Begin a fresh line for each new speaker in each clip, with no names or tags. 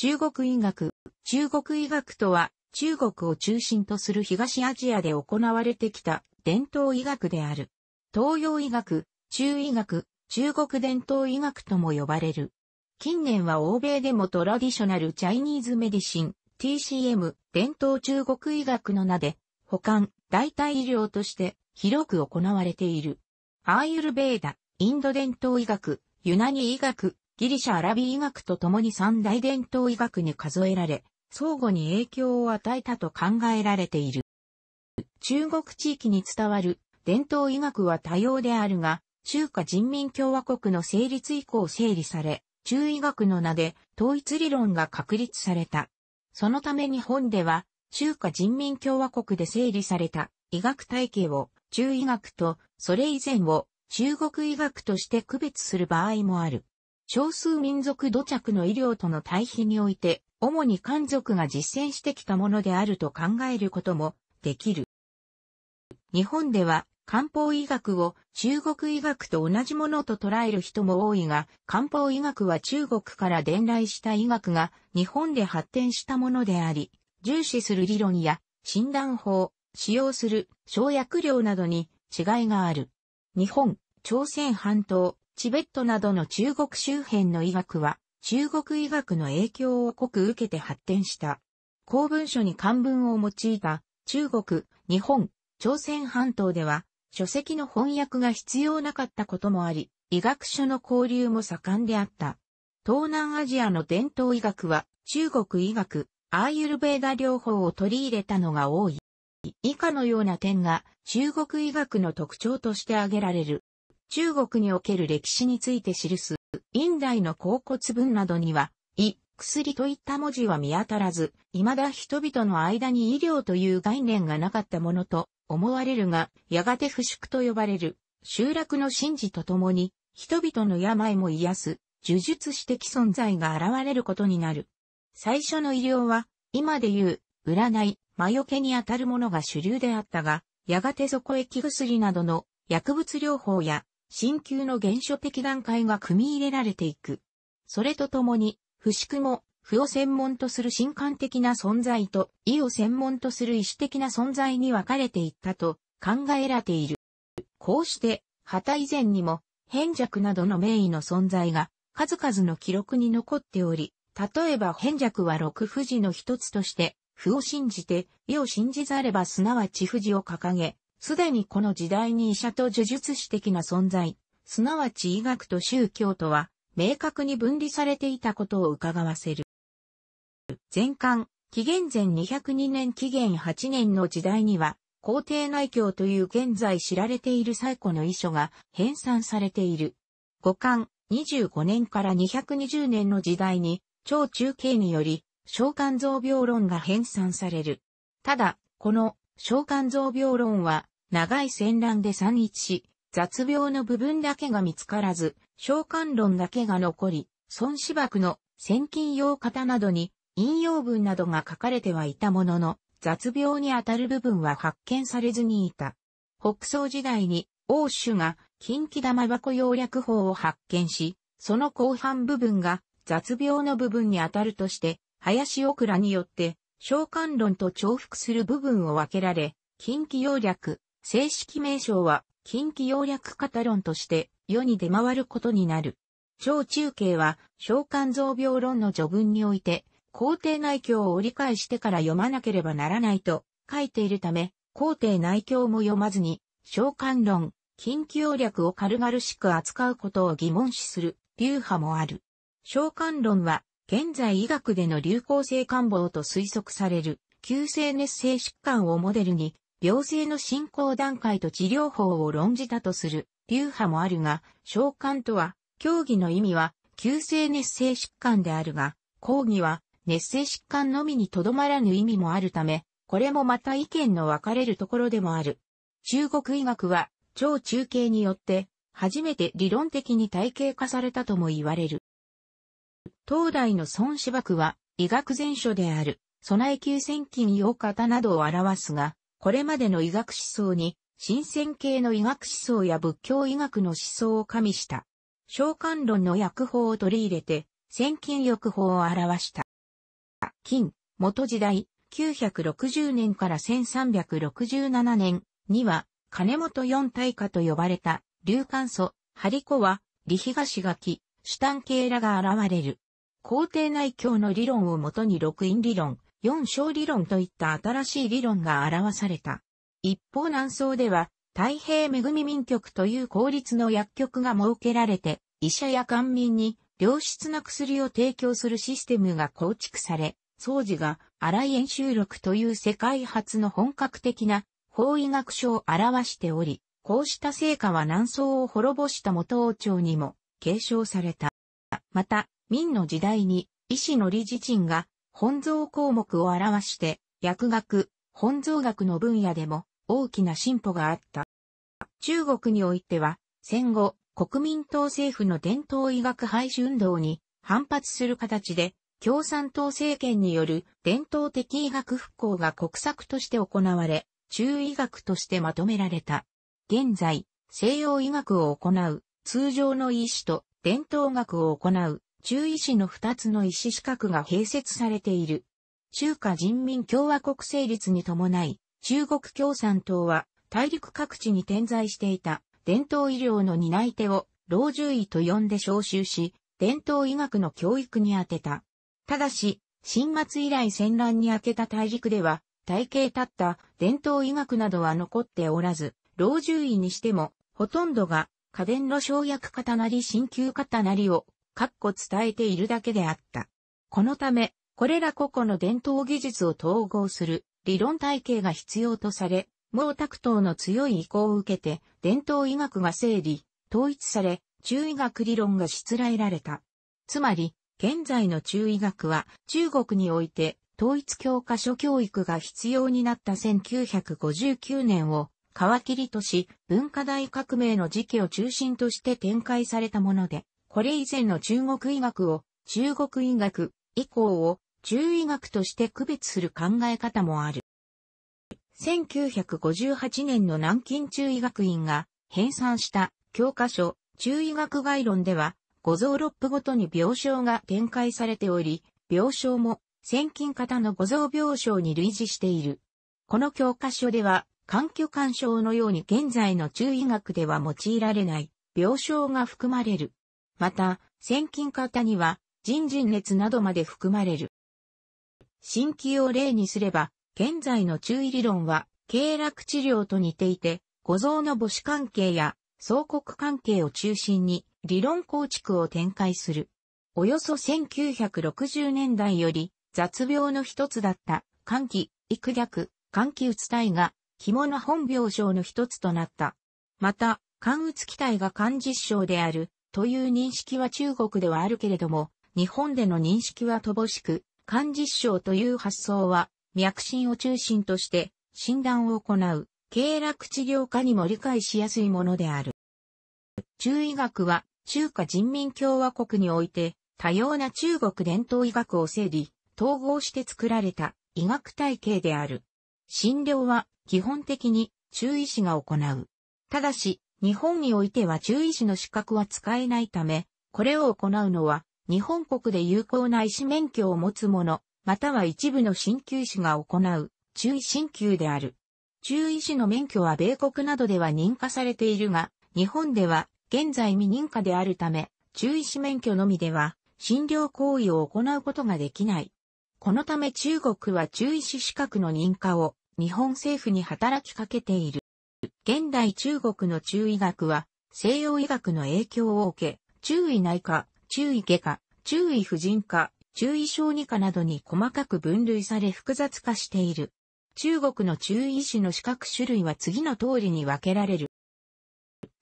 中国医学。中国医学とは、中国を中心とする東アジアで行われてきた伝統医学である。東洋医学、中医学、中国伝統医学とも呼ばれる。近年は欧米でもトラディショナルチャイニーズメディシン、TCM、伝統中国医学の名で、保管、代替医療として広く行われている。アーユルベーダ、インド伝統医学、ユナニ医学、ギリシャ・アラビ医学と共に三大伝統医学に数えられ、相互に影響を与えたと考えられている。中国地域に伝わる伝統医学は多様であるが、中華人民共和国の成立以降整理され、中医学の名で統一理論が確立された。そのため日本では、中華人民共和国で整理された医学体系を中医学とそれ以前を中国医学として区別する場合もある。少数民族土着の医療との対比において、主に漢族が実践してきたものであると考えることもできる。日本では漢方医学を中国医学と同じものと捉える人も多いが、漢方医学は中国から伝来した医学が日本で発展したものであり、重視する理論や診断法、使用する生薬量などに違いがある。日本、朝鮮半島、チベットなどの中国周辺の医学は、中国医学の影響を濃く受けて発展した。公文書に漢文を用いた中国、日本、朝鮮半島では書籍の翻訳が必要なかったこともあり、医学書の交流も盛んであった。東南アジアの伝統医学は中国医学、アーユルベーダ療法を取り入れたのが多い。以下のような点が中国医学の特徴として挙げられる。中国における歴史について記す、院内の甲骨文などには、医、薬といった文字は見当たらず、未だ人々の間に医療という概念がなかったものと思われるが、やがて不祝と呼ばれる、集落の神事とともに、人々の病も癒す、呪術史的存在が現れることになる。最初の医療は、今で言う、占い、魔除けにあたるものが主流であったが、やがてそこへ気薬などの薬物療法や新旧の原初的段階が組み入れられていく。それとともに、不宿も、不を専門とする新官的な存在と、意を専門とする意志的な存在に分かれていったと考えられている。こうして、旗以前にも、変弱などの名医の存在が、数々の記録に残っており、例えば変弱は六富士の一つとして、不を信じて、意を信じざればすなわち富士を掲げ、すでにこの時代に医者と呪術師的な存在、すなわち医学と宗教とは、明確に分離されていたことを伺わせる。前巻、紀元前202年紀元8年の時代には、皇帝内教という現在知られている最古の遺書が編纂されている。五巻、25年から220年の時代に、超中継により、召喚造病論が編纂される。ただ、この小肝臓病論は、長い戦乱で散逸し、雑病の部分だけが見つからず、小肝論だけが残り、孫子爆の千金用型などに引用文などが書かれてはいたものの、雑病にあたる部分は発見されずにいた。北宋時代に、欧州が近畿玉箱要略法を発見し、その後半部分が雑病の部分にあたるとして、林オクラによって召喚論と重複する部分を分けられ、近畿要略、正式名称は近畿要略型論として世に出回ることになる。小中継は召喚増病論の序文において、皇帝内教を折り返してから読まなければならないと書いているため、皇帝内教も読まずに、召喚論、近畿要略を軽々しく扱うことを疑問視する流派もある。召喚論は現在医学での流行性感冒と推測される、急性熱性疾患をモデルに、病性の進行段階と治療法を論じたとする流派もあるが、召喚とは、競技の意味は、急性熱性疾患であるが、講義は、熱性疾患のみにとどまらぬ意味もあるため、これもまた意見の分かれるところでもある。中国医学は、超中継によって、初めて理論的に体系化されたとも言われる。東大の孫子博は、医学全書である、備え急戦金用型などを表すが、これまでの医学思想に、新鮮系の医学思想や仏教医学の思想を加味した。召喚論の薬法を取り入れて、先金欲法を表した。金、元時代、960年から1367年には、金本四大化と呼ばれた、流漢祖、張子は、李東垣、主丹系らが現れる。皇帝内教の理論をもとに六院理論、四小理論といった新しい理論が表された。一方南宋では、太平恵民局という公立の薬局が設けられて、医者や官民に良質な薬を提供するシステムが構築され、宗司が荒井演習録という世界初の本格的な法医学書を表しており、こうした成果は南宋を滅ぼした元王朝にも継承された。また、明の時代に、医師の理事身が、本草項目を表して、薬学、本草学の分野でも、大きな進歩があった。中国においては、戦後、国民党政府の伝統医学廃止運動に反発する形で、共産党政権による伝統的医学復興が国策として行われ、中医学としてまとめられた。現在、西洋医学を行う、通常の医師と伝統学を行う、中医師の二つの医師資格が併設されている。中華人民共和国成立に伴い、中国共産党は大陸各地に点在していた伝統医療の担い手を老中医と呼んで招集し、伝統医学の教育に当てた。ただし、新末以来戦乱に明けた大陸では、体系立った伝統医学などは残っておらず、老中医にしても、ほとんどが家電の生薬方なり鍼灸方なりをかっこ伝えているだけであった。このため、これら個々の伝統技術を統合する理論体系が必要とされ、毛沢東の強い意向を受けて、伝統医学が整理、統一され、中医学理論がしつらえられた。つまり、現在の中医学は中国において統一教科書教育が必要になった1959年を皮切りとし、文化大革命の時期を中心として展開されたものでこれ以前の中国医学を中国医学以降を中医学として区別する考え方もある。1958年の南京中医学院が編纂した教科書中医学概論では五臓六腑ごとに病床が展開されており、病床も先近型の五臓病床に類似している。この教科書では、環境干渉のように現在の中医学では用いられない病床が含まれる。また、千金型には、人人熱などまで含まれる。新規を例にすれば、現在の注意理論は、経絡治療と似ていて、五臓の母子関係や、相国関係を中心に、理論構築を展開する。およそ1960年代より、雑病の一つだった、肝気、育逆、肝気鬱つ体が、肝の本病症の一つとなった。また、肝鬱つ気体が肝実症である、という認識は中国ではあるけれども、日本での認識は乏しく、漢実症という発想は、脈診を中心として診断を行う、経絡治療科にも理解しやすいものである。中医学は、中華人民共和国において、多様な中国伝統医学を整理、統合して作られた医学体系である。診療は基本的に中医師が行う。ただし、日本においては獣医師の資格は使えないため、これを行うのは、日本国で有効な医師免許を持つ者、または一部の鍼灸師が行う、獣医鍼灸である。獣医師の免許は米国などでは認可されているが、日本では現在未認可であるため、獣医師免許のみでは、診療行為を行うことができない。このため中国は獣医師資格の認可を日本政府に働きかけている。現代中国の中医学は、西洋医学の影響を受け、中医内科、中医外科、中医婦人科、中医小児科などに細かく分類され複雑化している。中国の中医師の資格種類は次の通りに分けられる。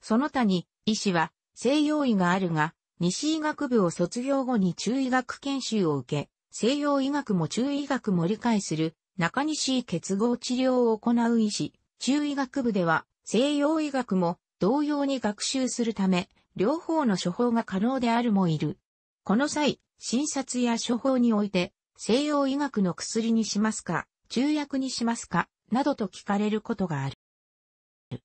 その他に、医師は西洋医があるが、西医学部を卒業後に中医学研修を受け、西洋医学も中医学も理解する中西結合治療を行う医師、中医学部では西洋医学も同様に学習するため、両方の処方が可能であるもいる。この際、診察や処方において、西洋医学の薬にしますか、中薬にしますか、などと聞かれることがある。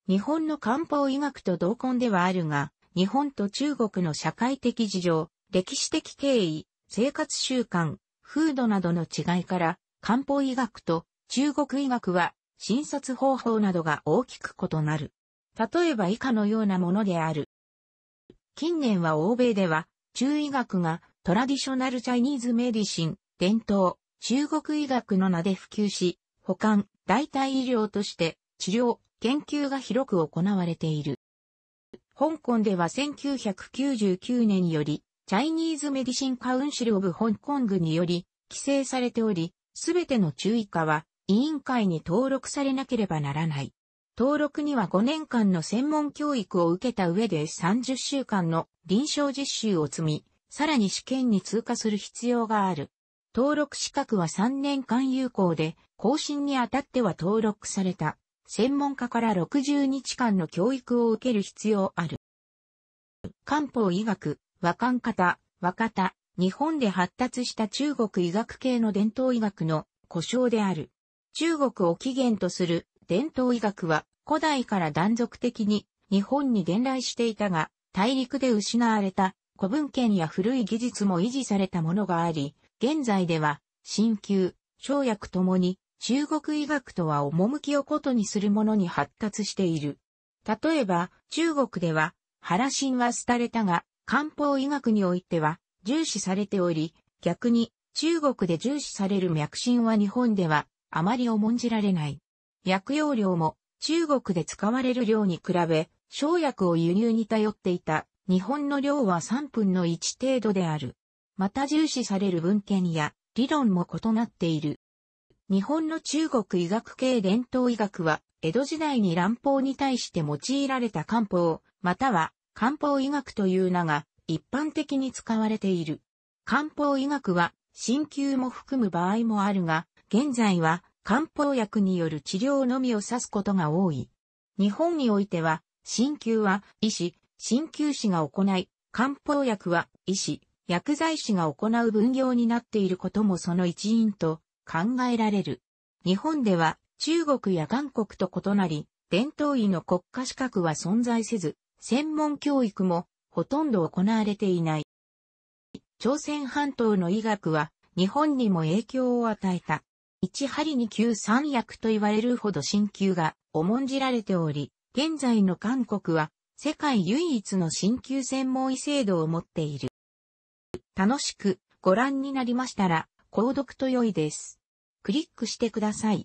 日本の漢方医学と同根ではあるが、日本と中国の社会的事情、歴史的経緯、生活習慣、風土などの違いから、漢方医学と中国医学は診察方法などが大きく異なる。例えば以下のようなものである。近年は欧米では、中医学がトラディショナルチャイニーズメディシン、伝統、中国医学の名で普及し、保管、代替医療として治療、研究が広く行われている。香港では1999年より、チャイニーズメディシンカウンシルオブ香港グにより、規制されており、すべての中医科は、委員会に登録されなければならない。登録には5年間の専門教育を受けた上で30週間の臨床実習を積み、さらに試験に通過する必要がある。登録資格は3年間有効で、更新にあたっては登録された、専門家から60日間の教育を受ける必要ある。漢方医学、和漢方、和方、日本で発達した中国医学系の伝統医学の故障である。中国を起源とする伝統医学は古代から断続的に日本に伝来していたが、大陸で失われた古文献や古い技術も維持されたものがあり、現在では、新旧、生薬ともに中国医学とは趣をことにするものに発達している。例えば、中国では、原神は廃れたが、漢方医学においては重視されており、逆に中国で重視される脈神は日本ではあまり重んじられない。薬用量も中国で使われる量に比べ、生薬を輸入に頼っていた日本の量は3分の1程度である。また重視される文献や理論も異なっている。日本の中国医学系伝統医学は、江戸時代に乱法に対して用いられた漢方、または漢方医学という名が一般的に使われている。漢方医学は、鍼灸も含む場合もあるが、現在は漢方薬による治療のみを指すことが多い。日本においては、鍼灸は医師、鍼灸師が行い、漢方薬は医師、薬剤師が行う分業になっていることもその一因と考えられる。日本では中国や韓国と異なり、伝統医の国家資格は存在せず、専門教育もほとんど行われていない。朝鮮半島の医学は日本にも影響を与えた。一針二級三役と言われるほど新級が重んじられており、現在の韓国は世界唯一の新級専門医制度を持っている。楽しくご覧になりましたら、購読と良いです。クリックしてください。